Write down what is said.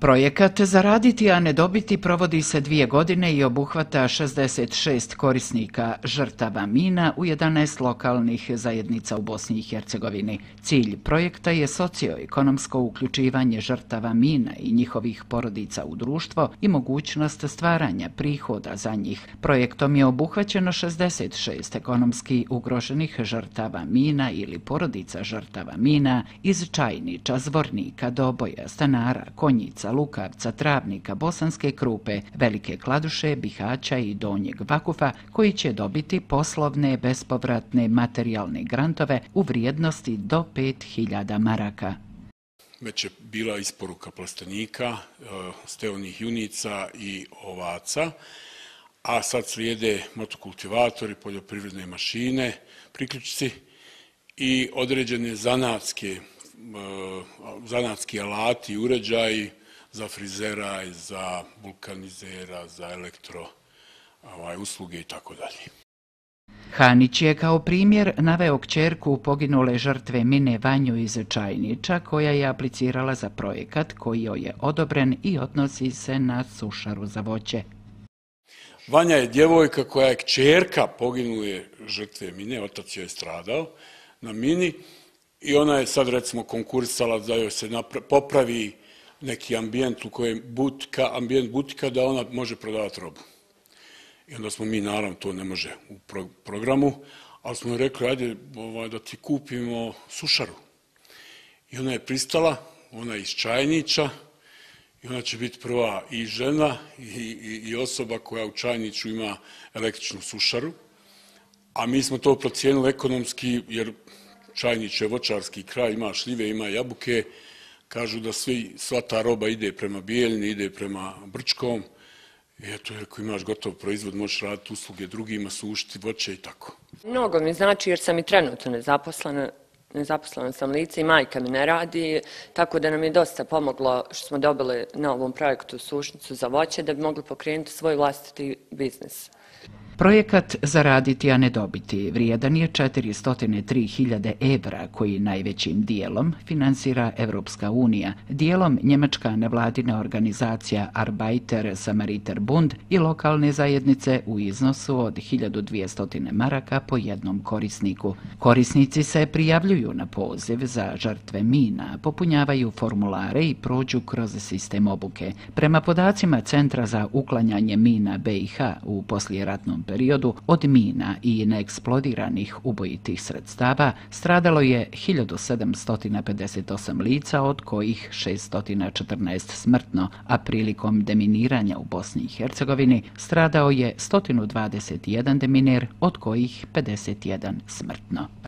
Projekat Zaraditi, a ne dobiti provodi se dvije godine i obuhvata 66 korisnika žrtava mina u 11 lokalnih zajednica u Bosni i Hercegovini. Cilj projekta je socioekonomsko uključivanje žrtava mina i njihovih porodica u društvo i mogućnost stvaranja prihoda za njih. Projektom je obuhvaćeno 66 ekonomski ugroženih žrtava mina ili porodica žrtava mina iz čajniča, Zvornika, Doboja, Stanara, Konjica, Vinkovaca, Lukavca, Travnika, Bosanske Krupe, Velike Kladuše, Bihaća i Donjeg Vakufa, koji će dobiti poslovne bespovratne materijalne grantove u vrijednosti do 5000 maraka. Već je bila isporuka plastenika, eh, steonih junica i ovaca, a sad slijede motokultivatori, poljoprivredne mašine, priključci i određene zanatske, eh, zanatski alati, i uređaji, za frizera i za vulkanizera, za elektro ovaj, usluge i tako dalje. Hanić je kao primjer naveo kćerku poginule žrtve mine Vanju iz Čajnića koja je aplicirala za projekat koji joj je odobren i odnosi se na sušaru za voće. Vanja je djevojka koja je kćerka poginule žrtve mine, otac joj je stradao na mini i ona je sad recimo konkursala da joj se popravi kćerka neki ambijent u kojem butika, ambijent butika da ona može prodavati robu. I onda smo mi, naravno, to ne može u programu, ali smo joj rekli, ajde ovaj, da ti kupimo sušaru. I ona je pristala, ona je iz Čajnića, i ona će biti prva i žena i, i, i osoba koja u Čajniću ima električnu sušaru. A mi smo to procijenili ekonomski, jer Čajnić je vočarski kraj, ima šljive, ima jabuke, kažu da sva ta roba ide prema Bijeljni, ide prema Brčkom, i eto, ako imaš gotov proizvod, možeš raditi usluge drugima, sušiti voće i tako. Mnogo mi znači jer sam i trenutno nezaposlena, nezaposlena sam lice i majka mi ne radi, tako da nam je dosta pomoglo što smo dobili na ovom projektu sušnicu za voće da bi mogli pokrenuti svoj vlastiti biznis. Projekat Zaraditi, a ne dobiti vrijedan je 403.000 evra koji najvećim dijelom finansira Evropska unija, dijelom Njemačka nevladina organizacija Arbeiter Samariter Bund i lokalne zajednice u iznosu od 1200 maraka po jednom korisniku. Korisnici se prijavljuju na poziv za žrtve mina, popunjavaju formulare i prođu kroz sistem obuke. Prema podacima Centra za uklanjanje mina BiH u poslijeratnom periodu od mina i neeksplodiranih ubojitih sredstava stradalo je 1758 lica, od kojih 614 smrtno, a prilikom deminiranja u Bosni i Hercegovini stradao je 121 deminer, od kojih 51 smrtno.